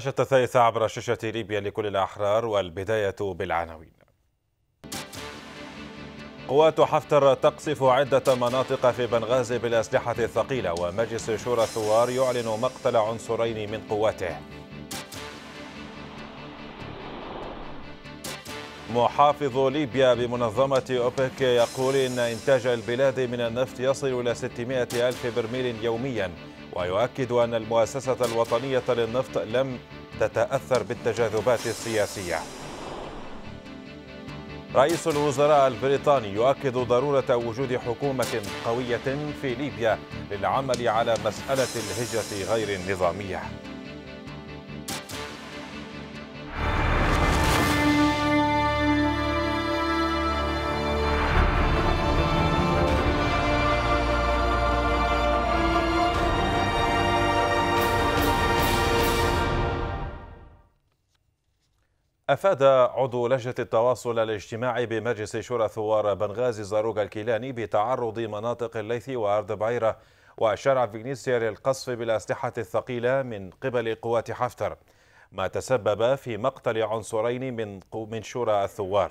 النشرة الثالثة عبر شاشة ليبيا لكل الأحرار والبداية بالعناوين قوات حفتر تقصف عدة مناطق في بنغازي بالأسلحة الثقيلة ومجلس شورى الثوار يعلن مقتل عنصرين من قواته محافظ ليبيا بمنظمة أوبك يقول إن إنتاج البلاد من النفط يصل إلى 600 ألف برميل يومياً ويؤكد أن المؤسسة الوطنية للنفط لم تتأثر بالتجاذبات السياسية رئيس الوزراء البريطاني يؤكد ضرورة وجود حكومة قوية في ليبيا للعمل على مسألة الهجرة غير النظامية أفاد عضو لجنة التواصل الاجتماعي بمجلس شورى ثوار بنغازي زاروغ الكيلاني بتعرض مناطق الليث وأرض بعيرة وشارع فينيسيا للقصف بالأسلحة الثقيلة من قبل قوات حفتر ما تسبب في مقتل عنصرين من من شورى الثوار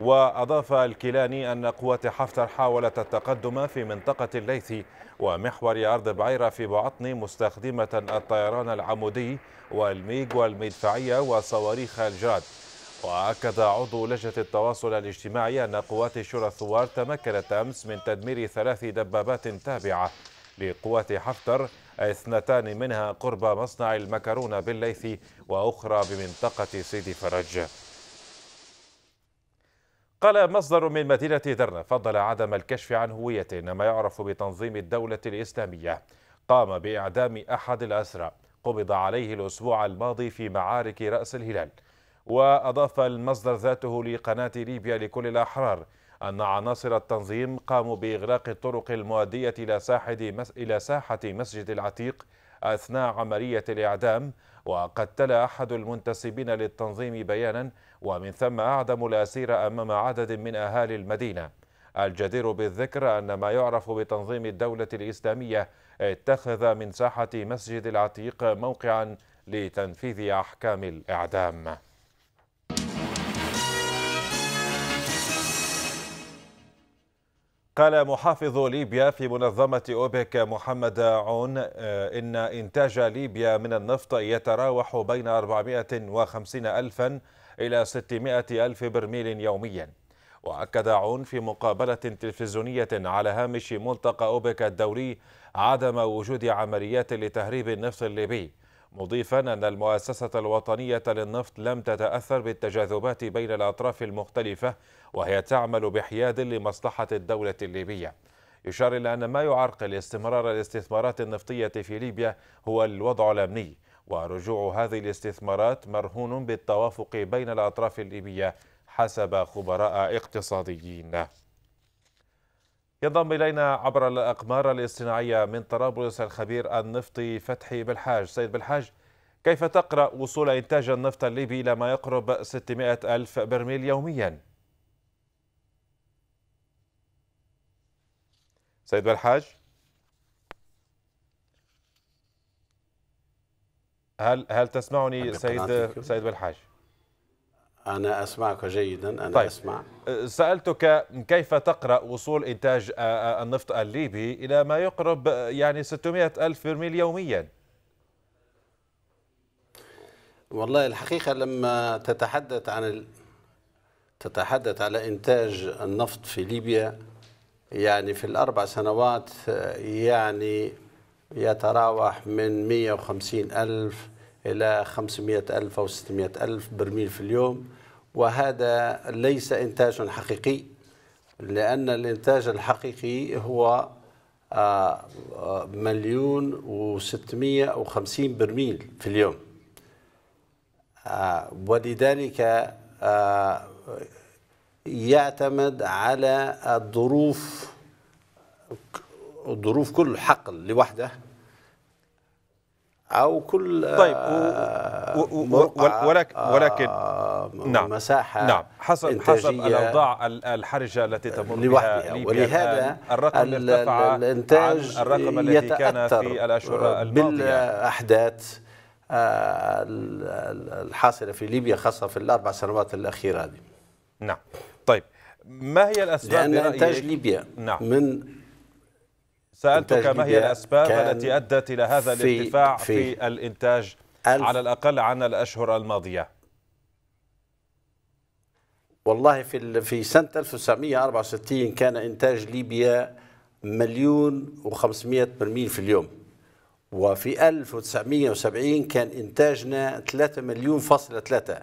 وأضاف الكيلاني أن قوات حفتر حاولت التقدم في منطقة الليث ومحور أرض بعيرة في بعطن مستخدمة الطيران العمودي والميغ والمدفعية وصواريخ الجاد وأكد عضو لجنة التواصل الاجتماعي أن قوات شورى الثوار تمكنت أمس من تدمير ثلاث دبابات تابعة لقوات حفتر اثنتان منها قرب مصنع المكرونة بالليث وأخرى بمنطقة سيدي فرج قال مصدر من مدينة درنا فضل عدم الكشف عن هويته ما يعرف بتنظيم الدولة الإسلامية قام بإعدام أحد الأسرى قبض عليه الأسبوع الماضي في معارك رأس الهلال وأضاف المصدر ذاته لقناة ليبيا لكل الأحرار أن عناصر التنظيم قاموا بإغلاق الطرق المؤدية إلى ساحة مسجد العتيق أثناء عملية الإعدام وقد تلا أحد المنتسبين للتنظيم بيانا ومن ثم أعدم الأسير أمام عدد من أهالي المدينة الجدير بالذكر أن ما يعرف بتنظيم الدولة الإسلامية اتخذ من ساحة مسجد العتيق موقعا لتنفيذ أحكام الإعدام قال محافظ ليبيا في منظمة أوبك محمد عون آه، إن إنتاج ليبيا من النفط يتراوح بين 450 ألفا إلى 600 ألف برميل يوميا وأكد عون في مقابلة تلفزيونية على هامش ملتقى أوبك الدوري عدم وجود عمليات لتهريب النفط الليبي مضيفا أن المؤسسة الوطنية للنفط لم تتأثر بالتجاذبات بين الأطراف المختلفة وهي تعمل بحياد لمصلحة الدولة الليبية يشار إلى أن ما يعرقل استمرار الاستثمارات النفطية في ليبيا هو الوضع الأمني ورجوع هذه الاستثمارات مرهون بالتوافق بين الأطراف الليبية حسب خبراء اقتصاديين ينضم إلينا عبر الأقمار الاصطناعية من طرابلس الخبير النفطي فتحي بالحاج سيد بالحاج كيف تقرأ وصول إنتاج النفط الليبي إلى ما يقرب 600 ألف برميل يوميا؟ سيد بالحاج هل هل تسمعني سيد سيد بالحاج؟ أنا أسمعك جيدا أنا طيب. أسمع أه، سألتك كيف تقرأ وصول إنتاج أه، أه، النفط الليبي إلى ما يقرب يعني 600 ألف برميل يوميا والله الحقيقة لما تتحدث عن ال... تتحدث على إنتاج النفط في ليبيا يعني في الأربع سنوات يعني يتراوح من 150 ألف إلى 500 ألف أو 600 ألف برميل في اليوم وهذا ليس إنتاج حقيقي لأن الإنتاج الحقيقي هو آه، آه، مليون و650 برميل في اليوم آه، ولذلك يعتمد على الظروف ظروف كل حقل لوحده او كل طيب و... آه، و... و... ولكن آه، ولكن نعم مساحه نعم حسب حسب الاوضاع الحرجه التي تمر بها ليبيا ولهذا الرقم ارتفع الانتاج الرقم الذي كان في الاشهر آه، الماضيه بالاحداث الحاصله في ليبيا خاصه في الاربع سنوات الاخيره دي نعم طيب ما هي الاسباب لان انتاج ليبيا نعم. من سألتك ما هي الأسباب التي أدت إلى هذا الارتفاع في, في, الإنتاج على الأقل عن الأشهر الماضية والله في في سنة 1964 كان إنتاج ليبيا مليون و500 برميل في اليوم وفي 1970 كان إنتاجنا 3 مليون فاصلة 3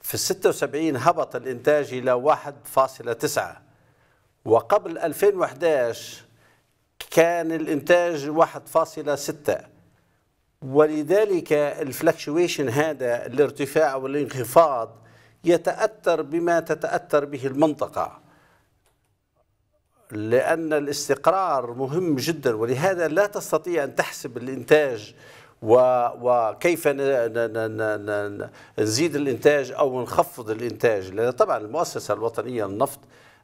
في 76 هبط الإنتاج إلى 1.9 وقبل 2011 كان الانتاج 1.6 ولذلك الفلكشويشن هذا الارتفاع والانخفاض يتأثر بما تتأثر به المنطقة لأن الاستقرار مهم جدا ولهذا لا تستطيع أن تحسب الإنتاج وكيف نزيد الإنتاج أو نخفض الإنتاج لأن طبعا المؤسسة الوطنية للنفط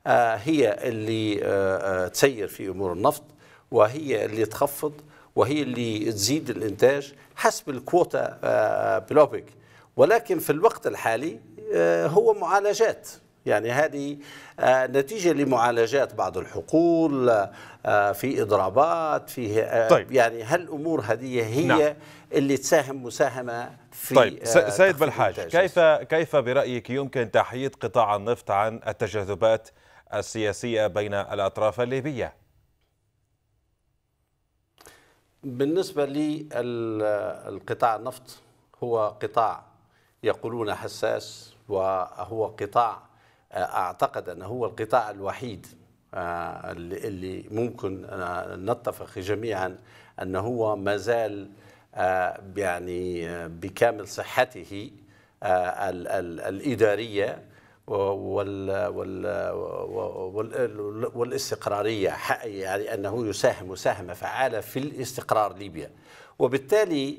آه، هي اللي آه، آه، تسير في أمور النفط وهي اللي تخفض وهي اللي تزيد الانتاج حسب الكوتا آه، آه، بلوبيك ولكن في الوقت الحالي آه، هو معالجات يعني هذه نتيجه لمعالجات بعض الحقول في اضرابات في طيب. يعني هالامور هذه هي نعم. اللي تساهم مساهمه في طيب سيد بالحاج كيف كيف برايك يمكن تحييد قطاع النفط عن التجاذبات السياسيه بين الاطراف الليبيه؟ بالنسبة للقطاع النفط هو قطاع يقولون حساس وهو قطاع آه، أعتقد أنه هو القطاع الوحيد آه، اللي ممكن آه، نتفق جميعا أنه هو ما زال يعني بكامل صحته الإدارية وال وال والاستقراريه يعني انه يساهم مساهمه فعاله في الاستقرار ليبيا وبالتالي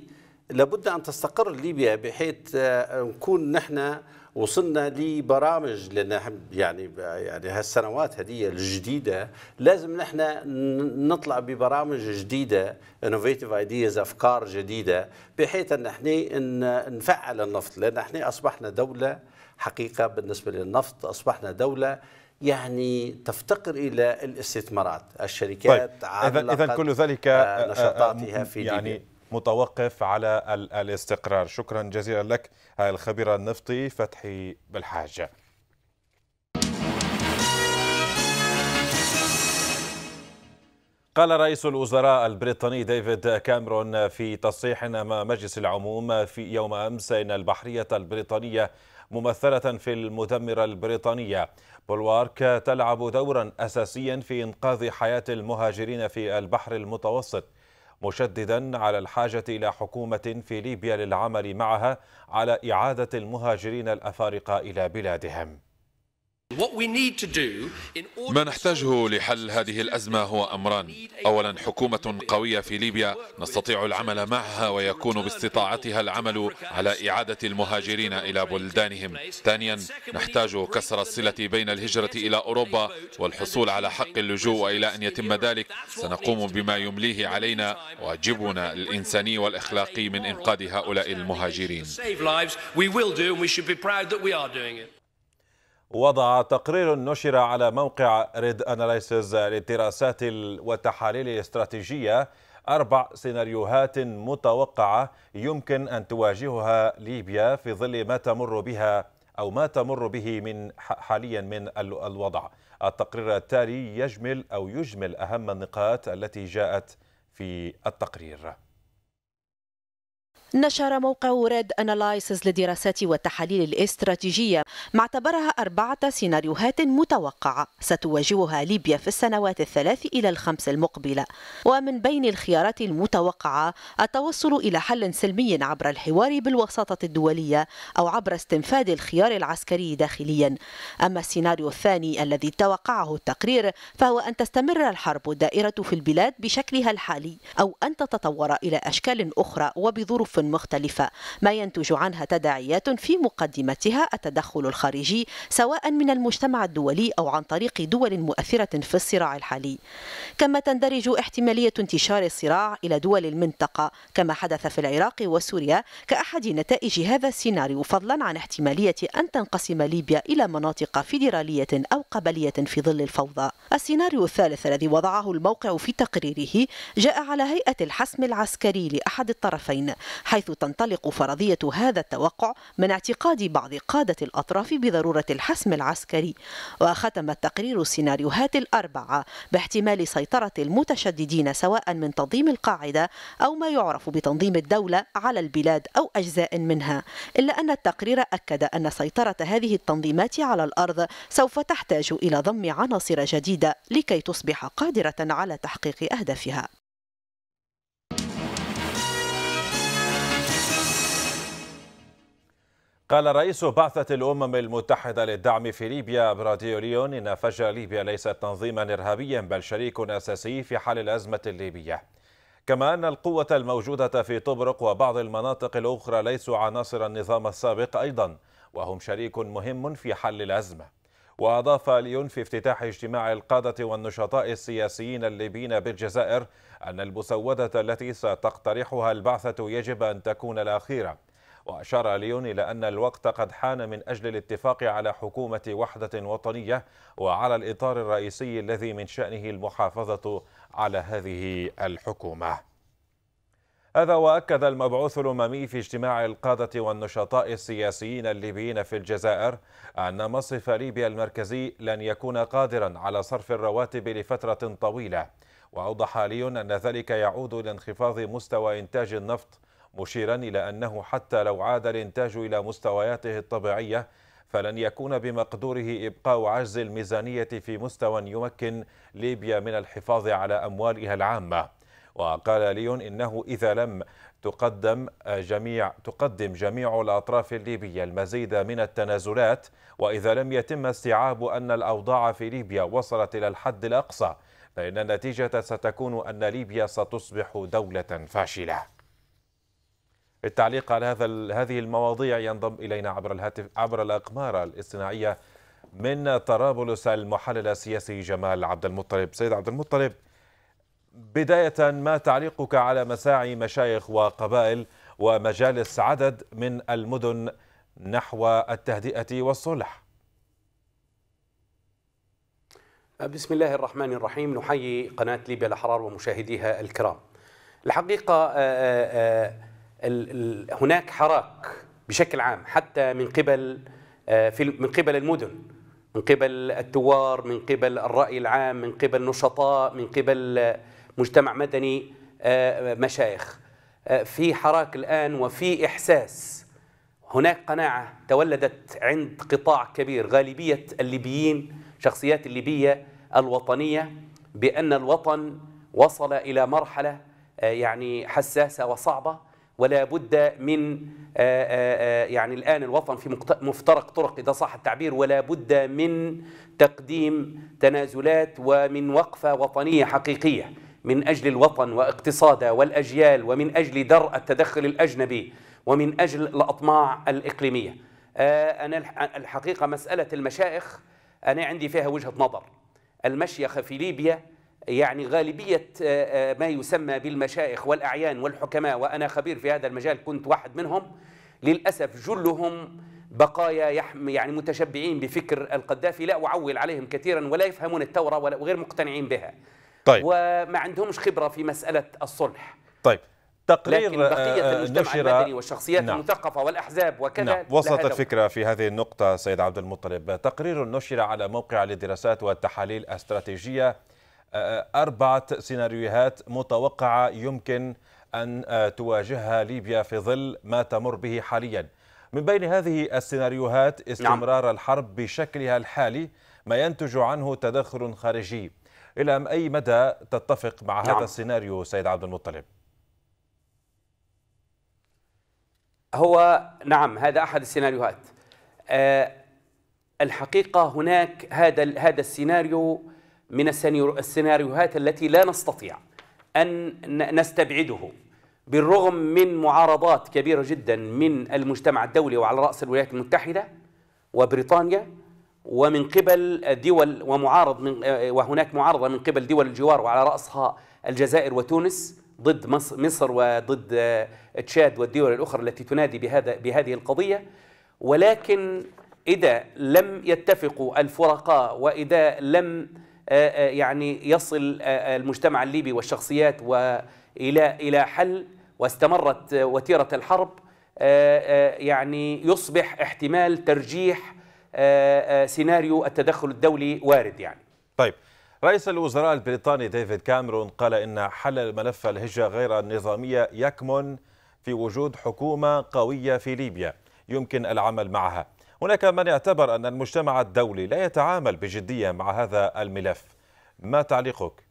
لابد ان تستقر ليبيا بحيث آه، نكون نحن وصلنا لبرامج لان يعني يعني هالسنوات هذه الجديده لازم نحن نطلع ببرامج جديده انوفيتيف ايدياز افكار جديده بحيث ان احنا نفعل النفط لان احنا اصبحنا دوله حقيقة بالنسبة للنفط أصبحنا دولة يعني تفتقر الى الاستثمارات الشركات طيب. اذا كل ذلك آه، آه، آه، نشاطاتها في يعني ليبيا. متوقف على الاستقرار شكرا جزيلا لك الخبير النفطي فتحي بالحاجه قال رئيس الوزراء البريطاني ديفيد كاميرون في تصريح امام مجلس العموم في يوم امس ان البحريه البريطانيه ممثلة في المدمرة البريطانية بولوارك تلعب دورا أساسيا في إنقاذ حياة المهاجرين في البحر المتوسط مشددا على الحاجة إلى حكومة في ليبيا للعمل معها على إعادة المهاجرين الأفارقة إلى بلادهم ما نحتاجه لحل هذه الأزمة هو أمران أولا حكومة قوية في ليبيا نستطيع العمل معها ويكون باستطاعتها العمل على إعادة المهاجرين إلى بلدانهم ثانيا نحتاج كسر الصلة بين الهجرة إلى أوروبا والحصول على حق اللجوء وإلى أن يتم ذلك سنقوم بما يمليه علينا واجبنا الإنساني والإخلاقي من إنقاذ هؤلاء المهاجرين وضع تقرير نشر على موقع ريد أناليسز للدراسات والتحاليل الاستراتيجية أربع سيناريوهات متوقعة يمكن أن تواجهها ليبيا في ظل ما تمر بها أو ما تمر به من حاليا من الوضع التقرير التالي يجمل أو يجمل أهم النقاط التي جاءت في التقرير نشر موقع ريد أنالايسز للدراسات والتحاليل الاستراتيجية ما اعتبرها أربعة سيناريوهات متوقعة ستواجهها ليبيا في السنوات الثلاث إلى الخمس المقبلة ومن بين الخيارات المتوقعة التوصل إلى حل سلمي عبر الحوار بالوساطة الدولية أو عبر استنفاد الخيار العسكري داخليا أما السيناريو الثاني الذي توقعه التقرير فهو أن تستمر الحرب الدائرة في البلاد بشكلها الحالي أو أن تتطور إلى أشكال أخرى وبظروف مختلفة ما ينتج عنها تداعيات في مقدمتها التدخل الخارجي سواء من المجتمع الدولي أو عن طريق دول مؤثرة في الصراع الحالي كما تندرج احتمالية انتشار الصراع إلى دول المنطقة كما حدث في العراق وسوريا كأحد نتائج هذا السيناريو فضلا عن احتمالية أن تنقسم ليبيا إلى مناطق فيدرالية أو قبلية في ظل الفوضى السيناريو الثالث الذي وضعه الموقع في تقريره جاء على هيئة الحسم العسكري لأحد الطرفين حيث تنطلق فرضية هذا التوقع من اعتقاد بعض قادة الأطراف بضرورة الحسم العسكري وختم التقرير السيناريوهات الأربعة باحتمال سيطرة المتشددين سواء من تنظيم القاعدة أو ما يعرف بتنظيم الدولة على البلاد أو أجزاء منها إلا أن التقرير أكد أن سيطرة هذه التنظيمات على الأرض سوف تحتاج إلى ضم عناصر جديدة لكي تصبح قادرة على تحقيق أهدافها قال رئيس بعثة الأمم المتحدة للدعم في ليبيا براديو ليون إن فجر ليبيا ليست تنظيما إرهابيا بل شريك أساسي في حل الأزمة الليبية كما أن القوة الموجودة في طبرق وبعض المناطق الأخرى ليسوا عناصر النظام السابق أيضا وهم شريك مهم في حل الأزمة وأضاف ليون في افتتاح اجتماع القادة والنشطاء السياسيين الليبيين بالجزائر أن المسودة التي ستقترحها البعثة يجب أن تكون الأخيرة وأشار ليون إلى أن الوقت قد حان من أجل الاتفاق على حكومة وحدة وطنية وعلى الإطار الرئيسي الذي من شأنه المحافظة على هذه الحكومة هذا وأكد المبعوث الأممي في اجتماع القادة والنشطاء السياسيين الليبيين في الجزائر أن مصرف ليبيا المركزي لن يكون قادرا على صرف الرواتب لفترة طويلة وأوضح لي أن ذلك يعود لانخفاض مستوى إنتاج النفط مشيرا إلى أنه حتى لو عاد الإنتاج إلى مستوياته الطبيعية فلن يكون بمقدوره إبقاء عجز الميزانية في مستوى يمكن ليبيا من الحفاظ على أموالها العامة وقال ليون إنه إذا لم تقدم جميع تقدم جميع الأطراف الليبية المزيد من التنازلات وإذا لم يتم استيعاب أن الأوضاع في ليبيا وصلت إلى الحد الأقصى فإن النتيجة ستكون أن ليبيا ستصبح دولة فاشلة التعليق على هذا هذه المواضيع ينضم الينا عبر الهاتف عبر الاقمار الاصطناعيه من طرابلس المحلل السياسي جمال عبد المطلب سيد عبد المطلب بدايه ما تعليقك على مساعي مشايخ وقبائل ومجالس عدد من المدن نحو التهدئه والصلح بسم الله الرحمن الرحيم نحيي قناه ليبيا الاحرار ومشاهديها الكرام الحقيقه آآ آه، آآ آه، آه، هناك حراك بشكل عام حتى من قبل آه، في من قبل المدن من قبل الثوار من قبل الرأي العام من قبل نشطاء من قبل مجتمع مدني آه، مشايخ آه، في حراك الآن وفي إحساس هناك قناعة تولدت عند قطاع كبير غالبية الليبيين شخصيات الليبية الوطنية بأن الوطن وصل إلى مرحلة يعني حساسة وصعبة ولا بد من آه، آه، آه، يعني الآن الوطن في مفترق طرق إذا صح التعبير ولا بد من تقديم تنازلات ومن وقفة وطنية حقيقية من أجل الوطن واقتصاده والأجيال ومن أجل درء التدخل الأجنبي ومن أجل الأطماع الإقليمية أنا الحقيقة مسألة المشائخ أنا عندي فيها وجهة نظر المشيخة في ليبيا يعني غالبية آه، آه، ما يسمى بالمشايخ والأعيان والحكماء وأنا خبير في هذا المجال كنت واحد منهم للأسف جلهم بقايا يعني متشبعين بفكر القذافي لا أعول عليهم كثيرا ولا يفهمون الثورة وغير مقتنعين بها طيب. وما عندهمش خبرة في مسألة الصلح طيب تقرير لكن آه، بقية المجتمع المدني والشخصيات نعم. المثقفة والأحزاب وكذا نعم. وصلت الفكرة في هذه النقطة سيد عبد المطلب تقرير نشر على موقع للدراسات والتحاليل الاستراتيجية آه، أربعة سيناريوهات متوقعة يمكن أن آه، تواجهها ليبيا في ظل ما تمر به حاليا من بين هذه السيناريوهات نعم. استمرار نعم. الحرب بشكلها الحالي ما ينتج عنه تدخل خارجي إلى أي مدى تتفق مع نعم. هذا السيناريو سيد عبد المطلب هو نعم هذا أحد السيناريوهات أه الحقيقة هناك هذا هذا السيناريو من السيناريوهات التي لا نستطيع أن نستبعده بالرغم من معارضات كبيرة جدا من المجتمع الدولي وعلى رأس الولايات المتحدة وبريطانيا ومن قبل دول ومعارض من آه، وهناك معارضة من قبل دول الجوار وعلى رأسها الجزائر وتونس ضد مصر وضد آه، تشاد والدول الأخرى التي تنادي بهذا بهذه القضية ولكن إذا لم يتفقوا الفرقاء وإذا لم آه، آه، يعني يصل آه، المجتمع الليبي والشخصيات إلى الى حل واستمرت وتيره الحرب يعني يصبح احتمال ترجيح سيناريو التدخل الدولي وارد يعني طيب رئيس الوزراء البريطاني ديفيد كاميرون قال إن حل الملف الهجرة غير النظامية يكمن في وجود حكومة قوية في ليبيا يمكن العمل معها هناك من يعتبر أن المجتمع الدولي لا يتعامل بجدية مع هذا الملف ما تعليقك؟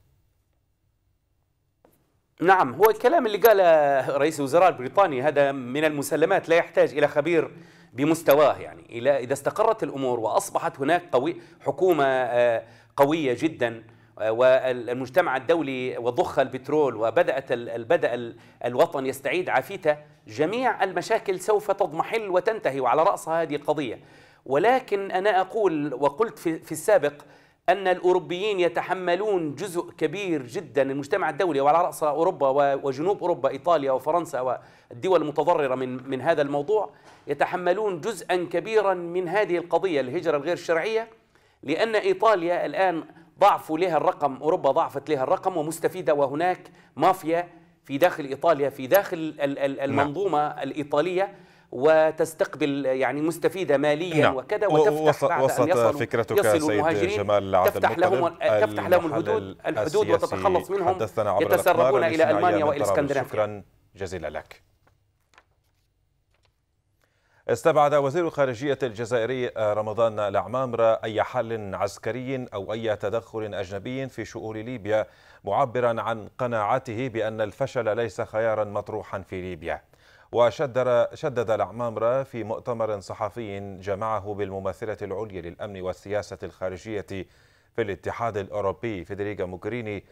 نعم هو الكلام اللي قاله رئيس الوزراء البريطاني هذا من المسلمات لا يحتاج إلى خبير بمستواه يعني إذا استقرت الأمور وأصبحت هناك قوي حكومة آه، قوية جدا والمجتمع الدولي وضخ البترول وبدأت بدأ الوطن يستعيد عافيته جميع المشاكل سوف تضمحل وتنتهي وعلى رأسها هذه القضية ولكن أنا أقول وقلت في السابق أن الأوروبيين يتحملون جزء كبير جدا المجتمع الدولي وعلى رأسها أوروبا وجنوب أوروبا إيطاليا وفرنسا والدول المتضررة من, من هذا الموضوع يتحملون جزءا كبيرا من هذه القضية الهجرة الغير شرعية لأن إيطاليا الآن ضعفوا لها الرقم أوروبا ضعفت لها الرقم ومستفيدة وهناك مافيا في داخل إيطاليا في داخل نعم. المنظومة نعم. الإيطالية وتستقبل يعني مستفيدة ماليا نعم. وكذا وتفتح وسط بعد وسط أن يصلوا فكرتك يصلوا سيد جمال تفتح لهم تفتح لهم الحدود الحدود وتتخلص منهم يتسربون إلى ألمانيا وإلى اسكندنافيا شكرا جزيلا لك استبعد وزير الخارجية الجزائري آه، رمضان العمامرة أي حل عسكري أو أي تدخل أجنبي في شؤون ليبيا معبرا عن قناعته بأن الفشل ليس خيارا مطروحا في ليبيا وشدد شدد العمامرة في مؤتمر صحفي جمعه بالممثلة العليا للأمن والسياسة الخارجية في الاتحاد الأوروبي فيدريغا موكريني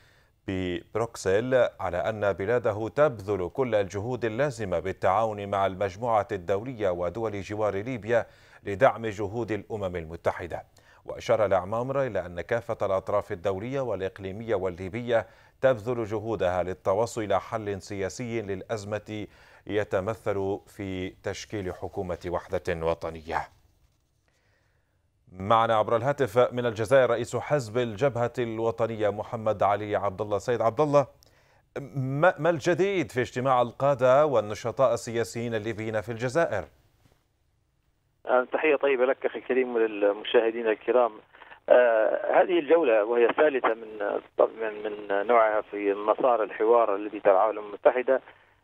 ببروكسل على أن بلاده تبذل كل الجهود اللازمة بالتعاون مع المجموعة الدولية ودول جوار ليبيا لدعم جهود الأمم المتحدة وأشار الأعمامر إلى أن كافة الأطراف الدولية والإقليمية والليبية تبذل جهودها للتوصل إلى حل سياسي للأزمة يتمثل في تشكيل حكومة وحدة وطنية معنا عبر الهاتف من الجزائر رئيس حزب الجبهة الوطنية محمد علي عبد الله سيد عبد الله ما الجديد في اجتماع القادة والنشطاء السياسيين الليبيين في الجزائر؟ آه، تحية طيبة لك أخي الكريم وللمشاهدين الكرام آه هذه الجولة وهي الثالثة من من من نوعها في مسار الحوار الذي ترعاه الأمم المتحدة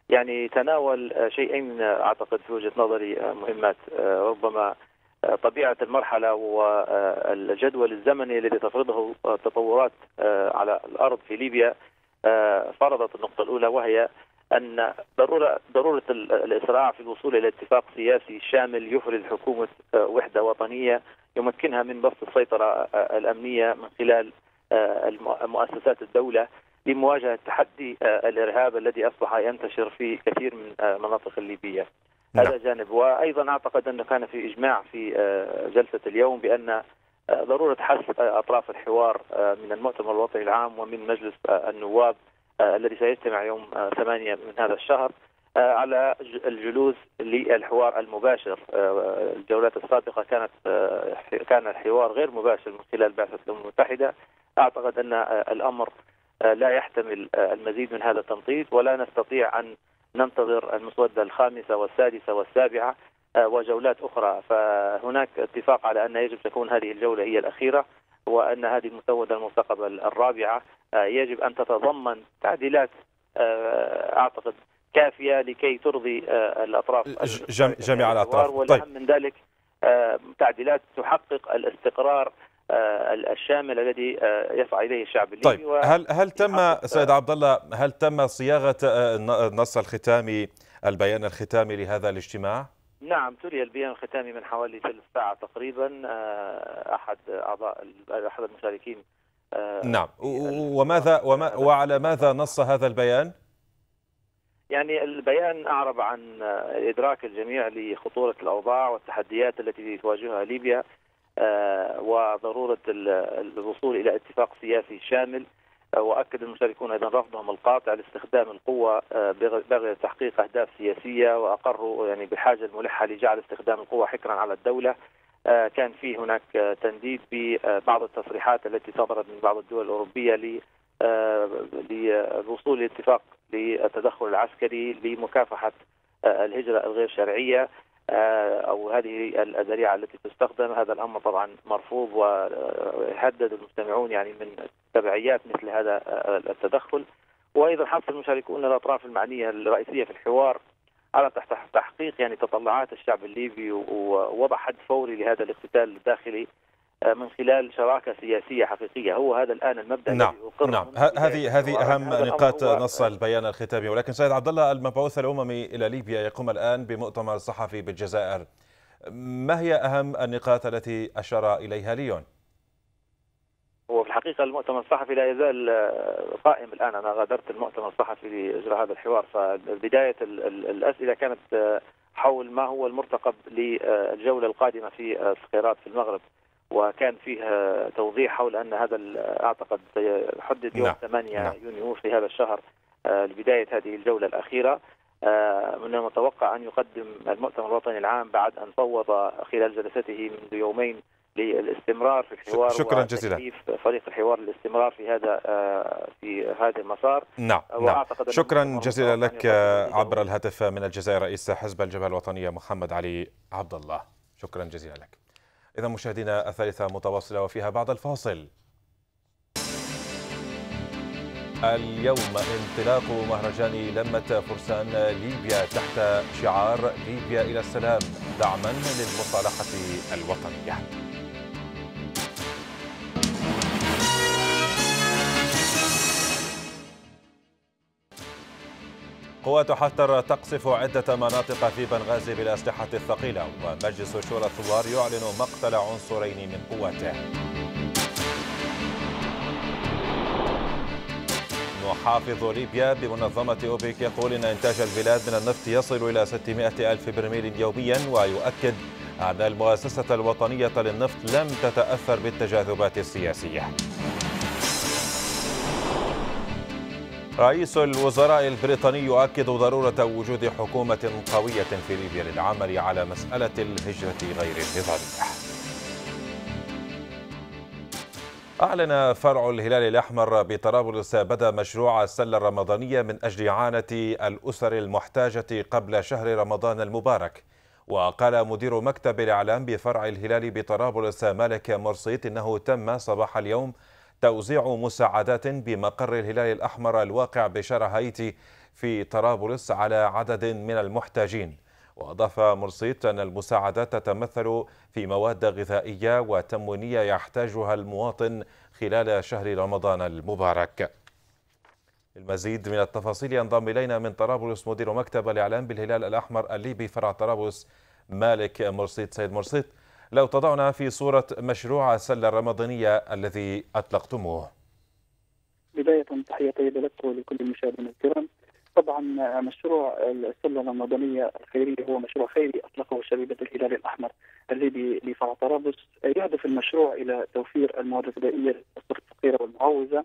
يعني تناول شيئين أعتقد في وجهة نظري مهمات آه ربما طبيعة المرحلة والجدول الزمني الذي تفرضه التطورات آه، على الأرض في ليبيا آه، فرضت النقطة الأولى وهي أن ضرورة ضرورة الإسراع في الوصول إلى اتفاق سياسي شامل يفرز حكومة آه، وحدة وطنية يمكنها من بسط السيطرة الأمنية من خلال مؤسسات الدولة لمواجهة تحدي الإرهاب الذي أصبح ينتشر في كثير من المناطق الليبية. نعم. هذا جانب وايضا اعتقد انه كان في اجماع في آه، جلسه اليوم بان آه، ضروره حث آه، اطراف الحوار من المؤتمر الوطني العام ومن مجلس النواب الذي سيجتمع يوم 8 من هذا الشهر على الجلوس للحوار المباشر الجولات السابقه كانت كان الحوار غير مباشر من خلال بعثه الامم المتحده اعتقد ان الامر لا يحتمل المزيد من هذا التمطيط ولا نستطيع ان ننتظر المسودة الخامسة والسادسة والسابعة آه، وجولات أخرى فهناك اتفاق على أن يجب تكون هذه الجولة هي الأخيرة وأن هذه المسودة المرتقبة الرابعة آه، يجب أن تتضمن تعديلات آه، أعتقد كافية لكي ترضي الأطراف جميع الأطراف طيب. والأهم طيب. من ذلك تعديلات تحقق الاستقرار آه، الشامل الذي آه، يسعى اليه الشعب الليبي طيب هل هل تم سيد عبد الله هل تم صياغه النص آه، الختامي البيان الختامي لهذا الاجتماع؟ نعم تري البيان الختامي من حوالي ثلث ساعه تقريبا احد اعضاء احد المشاركين نعم وماذا وما وعلى ماذا نص هذا البيان؟ يعني البيان أعرب عن إدراك الجميع لخطورة الأوضاع والتحديات التي تواجهها ليبيا آه، وضرورة الوصول إلى اتفاق سياسي شامل آه، واكد المشاركون ايضا رفضهم القاطع لاستخدام القوه آه، بغي تحقيق اهداف سياسيه واقروا يعني بحاجه الملحه لجعل استخدام القوه حكرا على الدوله كان في هناك تنديد ببعض التصريحات التي صدرت من بعض الدول الاوروبيه للوصول لاتفاق للتدخل العسكري لمكافحه الهجره الغير شرعيه آه، أو هذه الذريعة التي تستخدم هذا الأمر طبعا مرفوض ويهدد المستمعون يعني من تبعيات مثل هذا آه، التدخل وأيضا حث المشاركون الأطراف المعنية الرئيسية في الحوار على تحقيق يعني تطلعات الشعب الليبي ووضع حد فوري لهذا الاقتتال الداخلي آه، من خلال شراكه سياسيه حقيقيه هو هذا الان المبدا نعم الذي نعم هذه هذه اهم نقاط نص البيان الختامي ولكن سيد عبد الله المبعوث الاممي الى ليبيا يقوم الان بمؤتمر صحفي بالجزائر ما هي اهم النقاط التي اشار اليها ليون؟ هو في الحقيقه المؤتمر الصحفي لا يزال آه، قائم الان انا غادرت المؤتمر الصحفي لاجراء هذا الحوار فبدايه الاسئله كانت آه، حول ما هو المرتقب للجوله القادمه في الصخيرات في المغرب وكان فيها توضيح حول أن هذا أعتقد حدد يوم 8 نعم. نعم. يونيو في هذا الشهر آه، لبداية هذه الجولة الأخيرة من آه، المتوقع أن يقدم المؤتمر الوطني العام بعد أن فوض خلال جلسته منذ يومين للاستمرار في الحوار شكرا جزيلا فريق الحوار للاستمرار في هذا آه، في هذا المسار نعم نعم شكرا جزيلا لك عبر الهاتف من الجزائر رئيس حزب الجبهه الوطنيه محمد علي عبد الله شكرا جزيلا لك إذا مشاهدينا الثالثة متواصلة وفيها بعد الفاصل اليوم انطلاق مهرجان لمة فرسان ليبيا تحت شعار ليبيا إلى السلام دعما للمصالحة الوطنية قوات وتحتر تقصف عدة مناطق في بنغازي بالأسلحة الثقيلة ومجلس شورى الثوار يعلن مقتل عنصرين من قواته محافظ ليبيا بمنظمة أوبيك يقول إن إنتاج البلاد من النفط يصل إلى 600 ألف برميل يوميا ويؤكد أن المؤسسة الوطنية للنفط لم تتأثر بالتجاذبات السياسية رئيس الوزراء البريطاني يؤكد ضرورة وجود حكومة قوية في ليبيا للعمل على مسألة الهجرة غير النظامية أعلن فرع الهلال الأحمر بطرابلس بدأ مشروع السلة الرمضانية من أجل إعانة الأسر المحتاجة قبل شهر رمضان المبارك وقال مدير مكتب الإعلام بفرع الهلال بطرابلس مالك مرصيد أنه تم صباح اليوم توزيع مساعدات بمقر الهلال الأحمر الواقع بشارع هايتي في طرابلس على عدد من المحتاجين وأضاف مرسيت أن المساعدات تتمثل في مواد غذائية وتموينية يحتاجها المواطن خلال شهر رمضان المبارك المزيد من التفاصيل ينضم إلينا من طرابلس مدير مكتب الإعلام بالهلال الأحمر الليبي فرع طرابلس مالك مرسيد سيد مرسيد لو تضعنا في صورة مشروع السلة الرمضانية الذي أطلقتموه بداية تحياتي لك ولكل المشاهدين الكرام طبعا مشروع السلة الرمضانية الخيرية هو مشروع خيري أطلقه شبيبة الهلال الأحمر الليبي لفرع طرابلس يهدف المشروع إلى توفير المواد الغذائية للأسر الفقيرة والمعوزة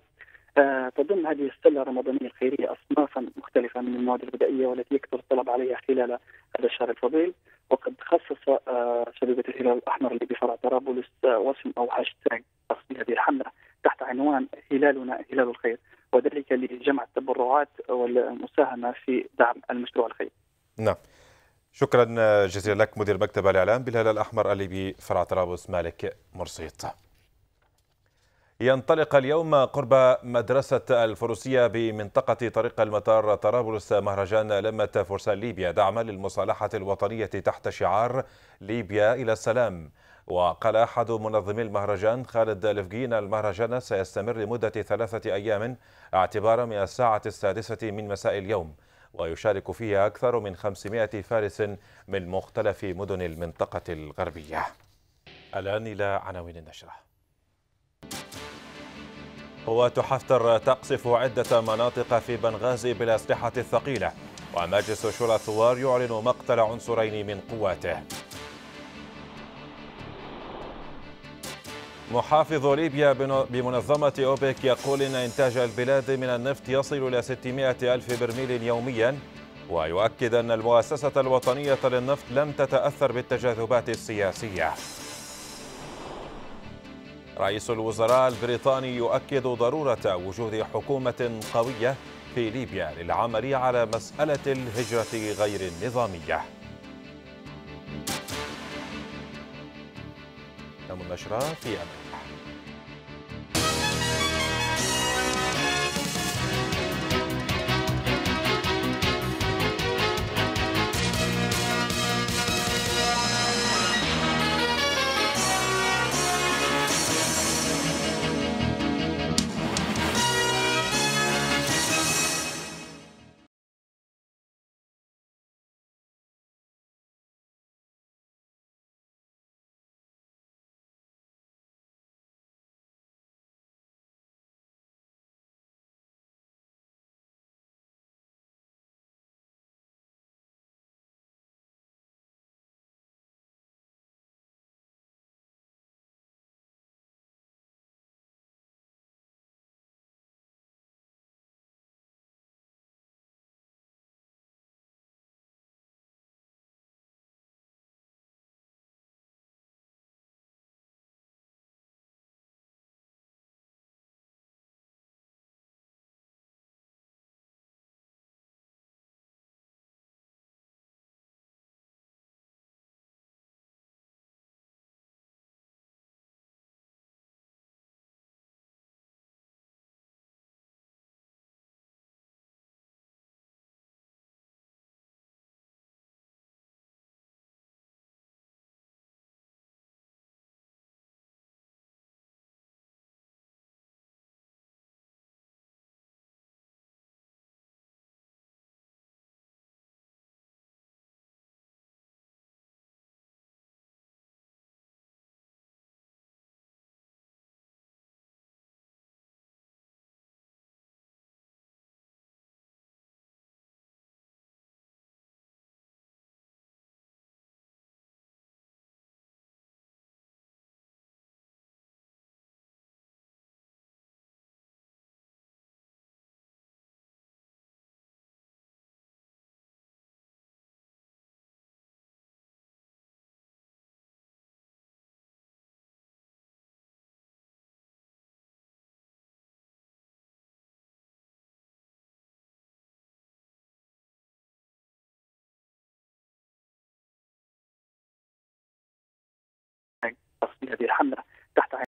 آه، تضم هذه السله الرمضانيه الخيريه اصنافا مختلفه من المواد الغذائيه والتي يكثر الطلب عليها خلال هذا الشهر الفضيل وقد خصص آه، شبيبه الهلال الاحمر اللي بفرع طرابلس آه، وسم او هاشتاج خاص هذه الحمله تحت عنوان هلالنا هلال الخير وذلك لجمع التبرعات والمساهمه في دعم المشروع الخيري. نعم. شكرا جزيلا لك مدير مكتب الاعلام بالهلال الاحمر اللي بفرع طرابلس مالك مرسيط. ينطلق اليوم قرب مدرسة الفروسية بمنطقة طريق المطار طرابلس مهرجان لمة فرسان ليبيا دعما للمصالحة الوطنية تحت شعار ليبيا إلى السلام وقال أحد منظمي المهرجان خالد لفقين المهرجان سيستمر لمدة ثلاثة أيام اعتبارا من الساعة السادسة من مساء اليوم ويشارك فيها أكثر من 500 فارس من مختلف مدن المنطقة الغربية الآن إلى عناوين النشرة قوات حفتر تقصف عدة مناطق في بنغازي بالأسلحة الثقيلة ومجلس شورى الثوار يعلن مقتل عنصرين من قواته محافظ ليبيا بمنظمة أوبك يقول إن إنتاج البلاد من النفط يصل إلى 600 ألف برميل يوميا ويؤكد أن المؤسسة الوطنية للنفط لم تتأثر بالتجاذبات السياسية رئيس الوزراء البريطاني يؤكد ضرورة وجود حكومة قوية في ليبيا للعمل على مسألة الهجرة غير النظامية نم النشرة في أمريكا في هذه الحمله